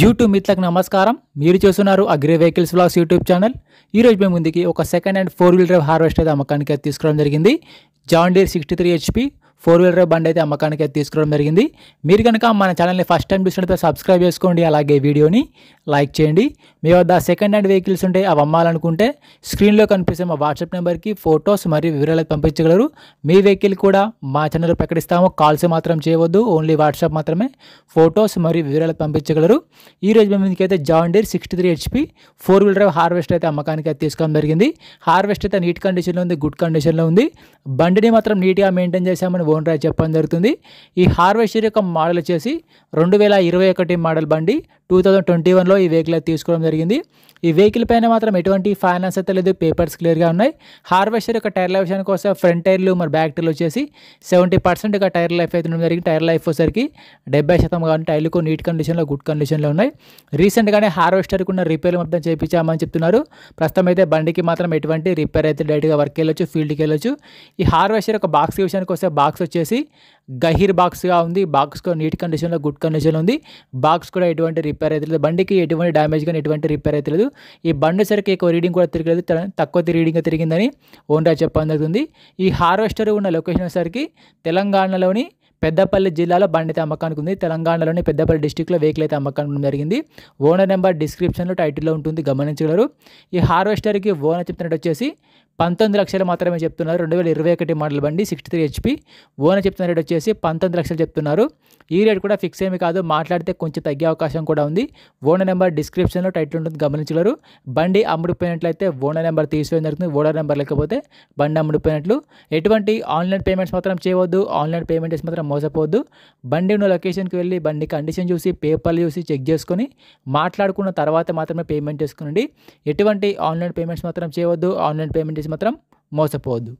YouTube మిత్రులకు నమస్కారం మీరు చూస్తున్నారు agri vehicles blogs YouTube channel ఈరోజు మేము ముందుకి ఒక second hand four wheel drive harvester అమ్మకానికి తీసుకురావడం జరిగింది John Deere sixty three HP four wheeler బండి అయితే అమ్మకానికి అయితే తీసుకురావడం జరిగింది మీరు కనుక మన ఛానల్ని ఫస్ట్ టైం చూసినట్లయితే సబ్స్క్రైబ్ చేసుకోండి అలాగే వీడియోని లైక్ చేయండి మీ వద్ద సెకండ్ హ్యాండ్ వెహికల్స్ ఉంటే అవి అమ్మాలనుకుంటే స్క్రీన్లో కనిపిస్తే మా వాట్సాప్ నెంబర్కి ఫొటోస్ మరియు వివరాలు పంపించగలరు మీ వెహికల్ కూడా మా ఛానల్ ప్రకటిస్తాము కాల్స్ మాత్రం చేయవద్దు ఓన్లీ వాట్సాప్ మాత్రమే ఫొటోస్ మరియు వివరాలు పంపించగలరు ఈరోజు మేము అయితే John Deere sixty three HP four wheeler harvest అయితే అమ్మకానికి అయితే తీసుకోవడం జరిగింది హార్వెస్ట్ అయితే నీట్ కండిషన్లో ఉంది గుడ్ కండిషన్లో ఉంది బండిని మాత్రం నీట్గా మెయింటైన్ చేశామని ఓన్ చెప్పడం జరుగుతుంది ఈ హార్వెస్టర్ యొక్క మోడల్ వచ్చేసి రెండు వేల ఇరవై ఒకటి మోడల్ బండి టూ థౌజండ్ ట్వంటీ వన్లో ఈ వెహికల్ తీసుకోవడం జరిగింది ఈ వెహికల్ పైన మాత్రం ఎటువంటి ఫైనాన్స్ అయితే లేదు పేపర్స్ క్లియర్గా ఉన్నాయి హార్వెస్టర్ యొక్క టైర్ లైఫ్ కోసం ఫ్రంట్ టైర్లు మరి బ్యాక్ టైర్లు వచ్చేసి సెవెంటీ పర్సెంట్గా టైర్ లైఫ్ అయితే ఉండడం జరిగింది టైర్ లైఫ్ వచ్చేసరికి డెబ్బై శాతం కానీ టైర్లకు నీట్ కండిషన్లో గుడ్ కండిషన్లో ఉన్నాయి రీసెంట్గానే హార్వెస్టర్కి ఉన్న రిపేర్లు మొత్తం చేయించామని చెప్తున్నారు ప్రస్తుతం అయితే బండికి మాత్రం ఎటువంటి రిపేర్ అయితే డైరెక్ట్గా వర్క్ వెళ్ళొచ్చు ఫీల్డ్కి వెళ్ళొచ్చు ఈ హార్వెస్టర్ యొక్క బాక్స్ విషయానికి వస్తే బాక్స్ వచ్చేసి గహీర్ బాక్స్గా ఉంది బాక్స్ కూడా నీట్ కండిషన్లో గుడ్ కండిషన్లో ఉంది బాక్స్ కూడా ఎటువంటి రిపేర్ అయితే లేదు బండికి ఎటువంటి డ్యామేజ్ కానీ ఎటువంటి రిపేర్ అయితే లేదు ఈ బండి సరికి ఎక్కువ రీడింగ్ కూడా తిరగలేదు తక్కువ రీడింగ్ తిరిగిందని ఓన్రా చెప్పడం జరుగుతుంది ఈ హార్వెస్టర్ ఉన్న లొకేషన్ సరికి తెలంగాణలోని పెద్దపల్లి జిల్లాలో బండి అయితే అమ్మకానికి ఉంది తెలంగాణలోని పెద్దపల్లి డిస్టిక్లో వెహికల్ అయితే అమ్మకానికి జరిగింది ఓనర్ నెంబర్ డిస్క్రిప్షన్లో టైటిల్లో ఉంటుంది గమనించగలరు ఈ హార్వెస్టర్కి ఓనర్ చెప్తున్నట్టు వచ్చేసి పంతొమ్మిది లక్షలు మాత్రమే చెప్తున్నారు రెండు వేల ఇరవై ఒకటి మోడల్ బండి సిక్స్టీ త్రీ హెచ్పి ఓన చెప్తున్న రేట్ వచ్చేసి పంతొమ్మిది లక్షలు చెప్తున్నారు ఈ రేట్ కూడా ఫిక్స్ ఏమి కాదు మాట్లాడితే కొంచెం తగ్గే అవకాశం కూడా ఉంది ఓనర్ నెంబర్ డిస్క్రిప్షన్లో టైటిల్ ఉంటుంది గమనించలేరు బండి అమ్ముడిపోయినట్లయితే ఓనర్ నెంబర్ తీసుకోవడం జరుగుతుంది ఓనర్ నెంబర్ లేకపోతే బండి అమ్ముడిపోయినట్లు ఎటువంటి ఆన్లైన్ పేమెంట్స్ మాత్రం చేయవద్దు ఆన్లైన్ పేమెంట్స్ మాత్రం మోసపోవద్దు బండి ఉన్న లొకేషన్కి వెళ్ళి బండి కండిషన్ చూసి పేపర్లు చూసి చెక్ చేసుకొని మాట్లాడుకున్న తర్వాత మాత్రమే పేమెంట్ చేసుకోండి ఎటువంటి ఆన్లైన్ పేమెంట్స్ మాత్రం చేయవద్దు ఆన్లైన్ పేమెంట్ చేసి మాత్రం మోసపోవద్దు